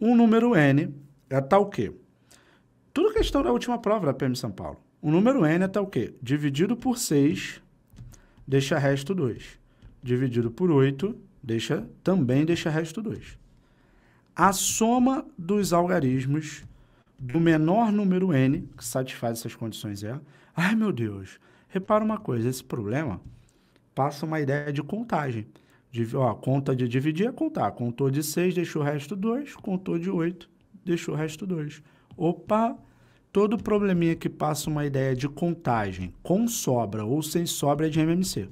Um número N é tal que. Tudo questão da última prova da PM São Paulo. O número n é tal que dividido por 6 deixa resto 2. Dividido por 8 deixa também deixa resto 2. A soma dos algarismos do menor número n que satisfaz essas condições é. Ai meu Deus, repara uma coisa, esse problema passa uma ideia de contagem ó, conta de dividir é contar. Contou de 6, deixou o resto 2. Contou de 8, deixou o resto 2. Opa! Todo probleminha que passa uma ideia de contagem com sobra ou sem sobra é de MMC.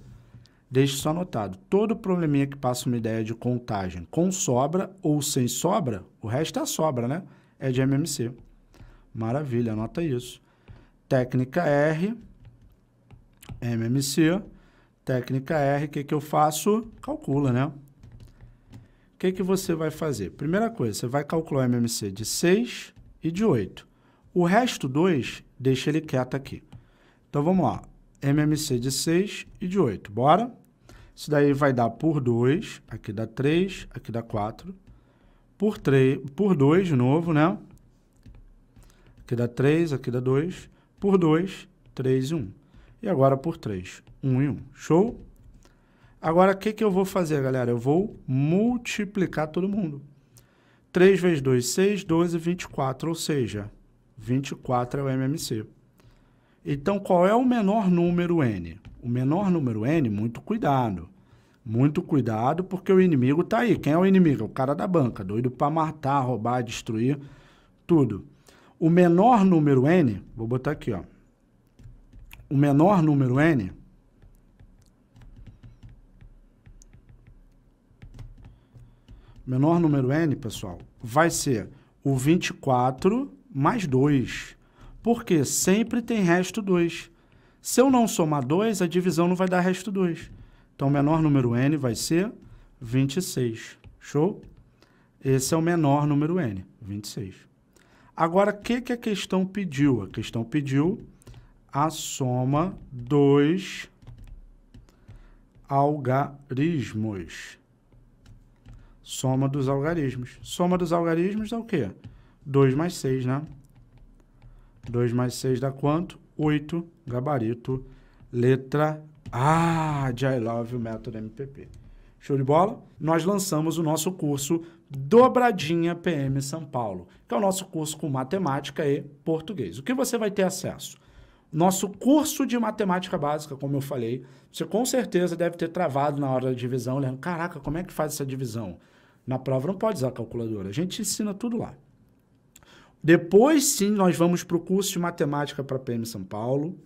Deixe só anotado. Todo probleminha que passa uma ideia de contagem com sobra ou sem sobra, o resto é sobra, né? É de MMC. Maravilha, anota isso. Técnica R, MMC. Técnica R, o que, que eu faço? Calcula, né? O que, que você vai fazer? Primeira coisa, você vai calcular o MMC de 6 e de 8. O resto 2, deixa ele quieto aqui. Então, vamos lá. MMC de 6 e de 8. Bora? Isso daí vai dar por 2, aqui dá 3, aqui dá 4. Por, 3, por 2 de novo, né? Aqui dá 3, aqui dá 2. Por 2, 3 e 1 e agora por 3. 1 um em 1. Um. Show? Agora, o que, que eu vou fazer, galera? Eu vou multiplicar todo mundo. 3 vezes 2, 6, 12, 24, ou seja, 24 é o MMC. Então, qual é o menor número N? O menor número N, muito cuidado. Muito cuidado, porque o inimigo está aí. Quem é o inimigo? O cara da banca, doido para matar, roubar, destruir, tudo. O menor número N, vou botar aqui, ó o menor número n, menor número n, pessoal, vai ser o 24 mais 2, porque sempre tem resto 2. Se eu não somar 2, a divisão não vai dar resto 2. Então, o menor número n vai ser 26. Show? Esse é o menor número n, 26. Agora, o que, que a questão pediu? A questão pediu a soma dos algarismos. Soma dos algarismos. Soma dos algarismos dá é o quê? 2 mais 6, né? 2 mais 6 dá quanto? 8, gabarito, letra A de I Love o Método MPP. Show de bola? Nós lançamos o nosso curso Dobradinha PM São Paulo, que é o nosso curso com matemática e português. O que você vai ter acesso? Nosso curso de matemática básica, como eu falei, você com certeza deve ter travado na hora da divisão, olhando, caraca, como é que faz essa divisão? Na prova não pode usar calculadora, a gente ensina tudo lá. Depois sim, nós vamos para o curso de matemática para a PM São Paulo.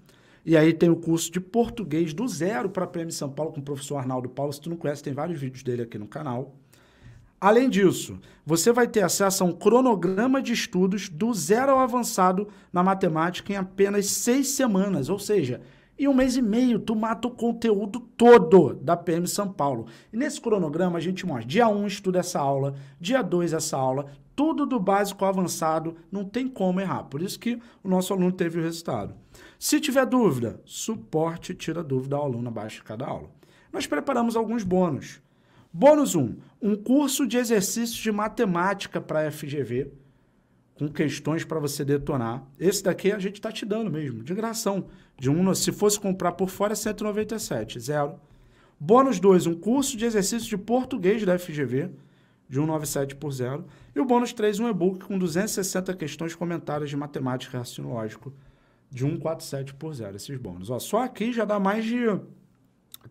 E aí tem o curso de português do zero para a PM São Paulo com o professor Arnaldo Paulo. Se tu não conhece, tem vários vídeos dele aqui no canal. Além disso, você vai ter acesso a um cronograma de estudos do zero ao avançado na matemática em apenas seis semanas, ou seja, em um mês e meio tu mata o conteúdo todo da PM São Paulo. E nesse cronograma a gente mostra, dia 1 um, estuda essa aula, dia 2 essa aula, tudo do básico ao avançado, não tem como errar. Por isso que o nosso aluno teve o resultado. Se tiver dúvida, suporte tira dúvida ao aluno abaixo de cada aula. Nós preparamos alguns bônus. Bônus 1. Um curso de exercícios de matemática para FGV, com questões para você detonar. Esse daqui a gente está te dando mesmo, de gração. De um, se fosse comprar por fora, 197, zero. Bônus 2, um curso de exercícios de português da FGV, de 197 por zero. E o bônus 3, um e-book com 260 questões comentárias de matemática e raciocínio lógico, de 147 por zero, esses bônus. Ó, só aqui já dá mais de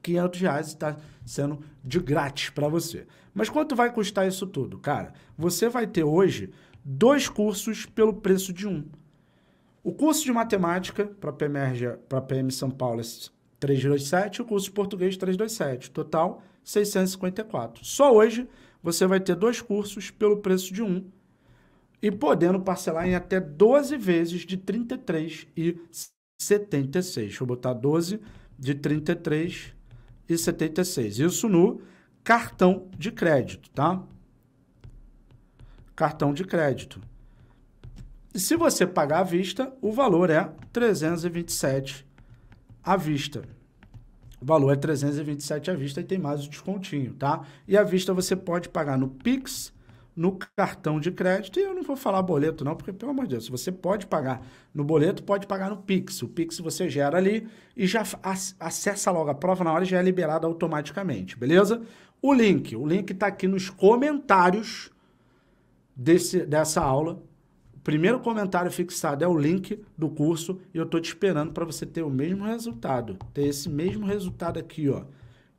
500 reais está sendo de grátis para você. Mas quanto vai custar isso tudo? Cara, você vai ter hoje dois cursos pelo preço de um. O curso de matemática para para PM São Paulo é 327 e o curso de português 327, total 654. Só hoje você vai ter dois cursos pelo preço de um e podendo parcelar em até 12 vezes de 33 e 76. Vou botar 12 de 33 176. Isso no cartão de crédito, tá? Cartão de crédito. E se você pagar à vista, o valor é 327 à vista. O valor é 327 à vista e tem mais o descontinho, tá? E à vista você pode pagar no Pix, no cartão de crédito. E eu não vou falar boleto, não, porque, pelo amor de Deus, você pode pagar no boleto, pode pagar no Pix. O Pix você gera ali e já acessa logo a prova na hora e já é liberado automaticamente, beleza? O link, o link está aqui nos comentários desse, dessa aula. O primeiro comentário fixado é o link do curso e eu estou te esperando para você ter o mesmo resultado, ter esse mesmo resultado aqui, ó,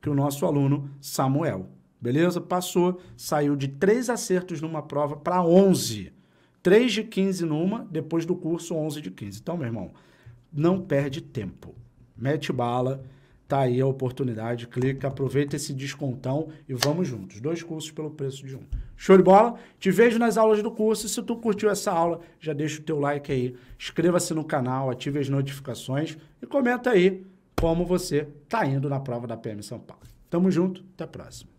que o nosso aluno Samuel. Beleza? Passou, saiu de três acertos numa prova para 11. 3 de 15 numa, depois do curso 11 de 15. Então, meu irmão, não perde tempo. Mete bala, tá aí a oportunidade, clica, aproveita esse descontão e vamos juntos. Dois cursos pelo preço de um. Show de bola? Te vejo nas aulas do curso. Se tu curtiu essa aula, já deixa o teu like aí, inscreva-se no canal, ative as notificações e comenta aí como você tá indo na prova da PM São Paulo. Tamo junto, até a próxima.